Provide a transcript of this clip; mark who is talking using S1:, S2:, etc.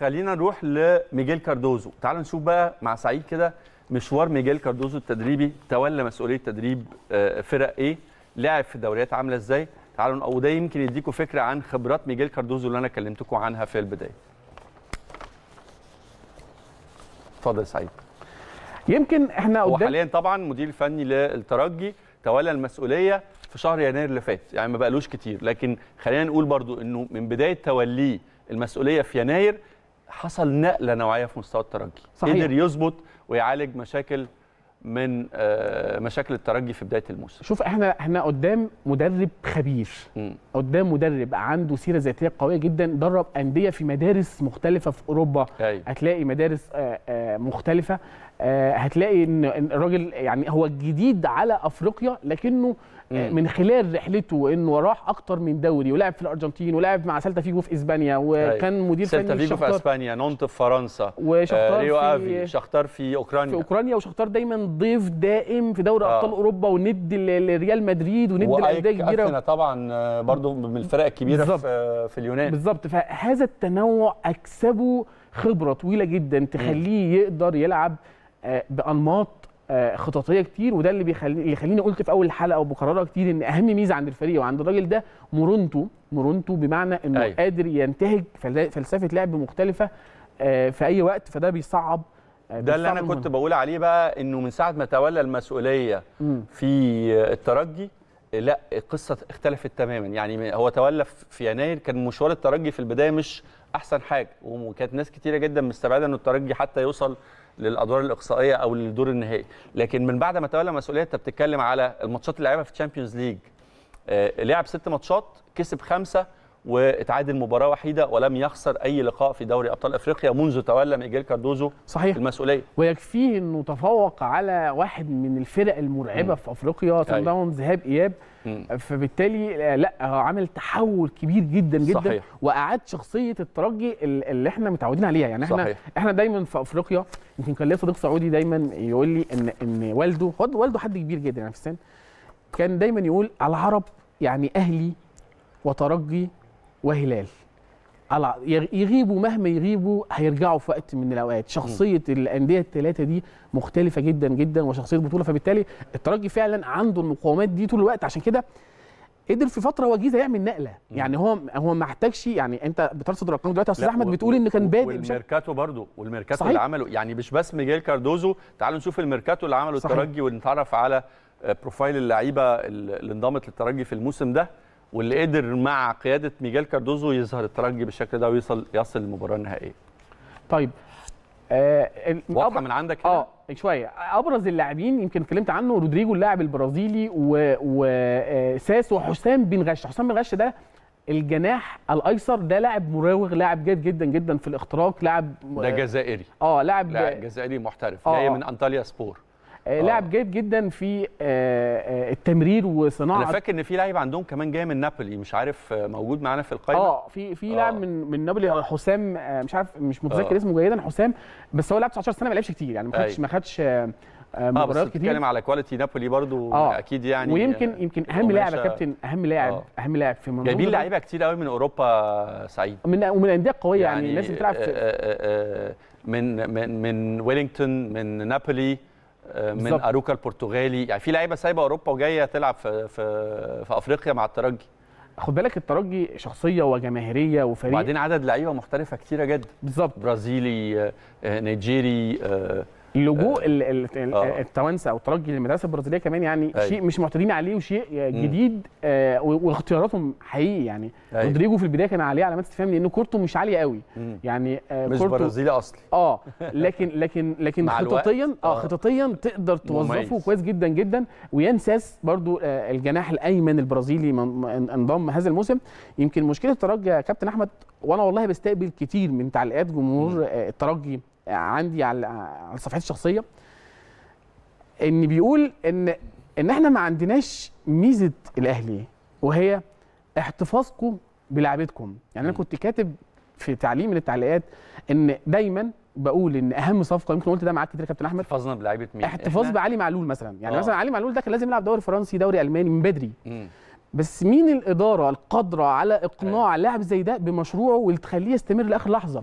S1: خلينا نروح لميجيل كاردوزو تعال نشوف بقى مع سعيد كده مشوار ميجيل كاردوزو التدريبي تولى مسؤوليه تدريب آه، فرق ايه لعب في دوريات عامله ازاي تعالوا وده يمكن يديكوا فكره عن خبرات ميجيل كاردوزو اللي انا كلمتكم عنها في البدايه اتفضل سعيد يمكن احنا قدام وحاليا طبعا مدير فني للترجي تولى المسؤوليه في شهر يناير اللي فات يعني ما بقالوش كتير لكن خلينا نقول برضو انه من بدايه توليه المسؤوليه في يناير حصل نقله نوعيه في مستوى الترجي صحيح. قدر يظبط ويعالج مشاكل من آه، مشاكل الترجي في بدايه الموسم
S2: شوف احنا احنا قدام مدرب خبير م. قدام مدرب عنده سيره ذاتيه قويه جدا درب انديه في مدارس مختلفه في اوروبا أي. هتلاقي مدارس آه، آه، مختلفه هتلاقي ان الراجل يعني هو الجديد على افريقيا لكنه من خلال رحلته انه راح اكتر من دوري ولعب في الارجنتين ولعب مع سلتا فيجو في اسبانيا وكان أيوة. مدير فني سلتا فيجو في
S1: اسبانيا نونت في فرنسا وشختار آه ريو في افي شختار في اوكرانيا في اوكرانيا وشختار
S2: دايما ضيف دائم في دوري آه. ابطال اوروبا وندي لريال مدريد وندي لانديه كبيره اثينا
S1: طبعا آه، برضو من الفرق الكبيره في, آه، في اليونان بالظبط
S2: فهذا التنوع اكسبه خبره طويله جدا تخليه يقدر يلعب بانماط خططيه كتير وده اللي بيخليني اللي خليني قلت في اول الحلقه وبكررها كتير ان اهم ميزه عند الفريق وعند الراجل ده مرونته مرونته بمعنى انه أي. أيوه. قادر ينتهج فلسفه لعب مختلفه في اي وقت فده بيصعب آه، ده اللي انا كنت
S1: بقول عليه بقى انه من ساعه ما تولى المسؤوليه في الترجي لا القصه اختلفت تماما يعني هو تولى في يناير كان مشوار الترجي في البدايه مش احسن حاجه وكانت ناس كتيره جدا مستبعده ان الترجي حتى يوصل للادوار الاقصائيه او للدور النهائي لكن من بعد ما تولى مسؤوليه انت بتتكلم على الماتشات اللي لعبها في الشامبيونز آه، ليج لعب ست ماتشات كسب خمسه واتعادل مباراه وحيده ولم يخسر اي لقاء في دوري ابطال افريقيا منذ تولى ميجيل كاردوزو صحيح المسؤوليه
S2: ويكفيه انه تفوق على واحد من الفرق المرعبه مم. في افريقيا صن أيوة. داونز ذهاب اياب فبالتالي آه، لا عمل تحول كبير جدا جدا صحيح. واعاد شخصيه الترجي اللي احنا متعودين عليها يعني احنا صحيح. احنا دايما في افريقيا يمكن كان ليا صديق سعودي دايما يقول لي ان ان والده والده حد كبير جدا يعني في السن كان دايما يقول العرب يعني اهلي وترجي وهلال يغيبوا مهما يغيبوا هيرجعوا في وقت من الاوقات شخصيه الانديه الثلاثه دي مختلفه جدا جدا وشخصيه البطوله فبالتالي الترجي فعلا عنده المقومات دي طول الوقت عشان كده قدر في فتره وجيزه يعمل نقله يعني هو هو ما احتاجش يعني انت بترصد الارقام دلوقتي استاذ احمد بتقول ان كان بادئ والميركاتو
S1: برضه والميركاتو صحيح. اللي عمله يعني مش بس ميغيل كاردوزو تعالوا نشوف الميركاتو اللي عمله صحيح. الترجي ونتعرف على آه، بروفايل اللعيبه اللي انضمت للترجي في الموسم ده واللي قدر مع قياده ميجال كاردوزو يظهر الترجي بالشكل ده ويصل يصل المباراه النهائيه.
S2: طيب آه واضحه من عندك كده؟ اه شويه ابرز اللاعبين يمكن اتكلمت عنه رودريجو اللاعب البرازيلي وساس آه، وحسام بن غش، حسام بن غش ده الجناح الايسر ده لاعب مراوغ لاعب جيد جدا جدا في الاختراق لاعب ده جزائري
S1: اه لاعب جزائري محترف آه، جاي آه. من انطاليا سبور آه، آه. لاعب
S2: جيد جدا في آه، التمرير وصناعه انا فاكر
S1: ان في لاعب عندهم كمان جاي من نابولي مش عارف موجود معانا في القائمه اه في في لاعب من من نابولي
S2: حسام مش عارف مش متذكر اسمه جيدا حسام بس هو لعب 19 سنه ما لعبش كتير يعني ما خدش ما خدش مباريات كتير اه بس بتتكلم
S1: على كواليتي نابولي برضو آه. اكيد يعني ويمكن يمكن اهم لاعب يا كابتن
S2: اهم لاعب آه. اهم لاعب في منظومه جايبين لعيبه
S1: كتير قوي من اوروبا سعيد
S2: من ومن الانديه القويه يعني, يعني الناس بتلعب
S1: في من من من ويلينغتون من نابولي آه، من بالزبط. اروكا البرتغالي يعني في لعيبه سايبه اوروبا وجايه تلعب في في في افريقيا مع الترجي
S2: خد بالك الترجي شخصيه وجماهيريه
S1: وفريق وبعدين عدد لعيبه محترفه كتيره جدا بالظبط برازيلي آه، آه، نيجيري لجوء آه. آه.
S2: التوانسه او الترجي للمدرسه البرازيليه كمان يعني أي. أيوة. شيء مش معتادين عليه وشيء جديد آه واختياراتهم حقيقي يعني أي. أيوة. رودريجو في البدايه كان عليه علامات استفهام لان كورته مش عاليه قوي مم. يعني آه مش كورتو... برازيلي اصلي اه لكن لكن لكن خططيا آه،, اه خططيا تقدر توظفه كويس جدا جدا وينساس برضو آه الجناح الايمن البرازيلي انضم هذا الموسم يمكن مشكله الترجي يا كابتن احمد وانا والله بستقبل كتير من تعليقات جمهور آه، الترجي عندي على صفحتي الشخصيه ان بيقول ان ان احنا ما عندناش ميزه الاهلي وهي احتفاظكم بلعبتكم يعني انا كنت كاتب في تعليق من التعليقات ان دايما بقول ان اهم صفقه يمكن قلت ده معاك كتير يا كابتن احمد احتفظنا بلعيبه مين احتفاظ بعلي معلول مثلا يعني أوه. مثلا علي معلول ده كان لازم يلعب دوري فرنسي دوري الماني من بدري مم. بس مين الاداره القادره على اقناع أيوة. لاعب زي ده بمشروعه وتخليه يستمر لاخر لحظه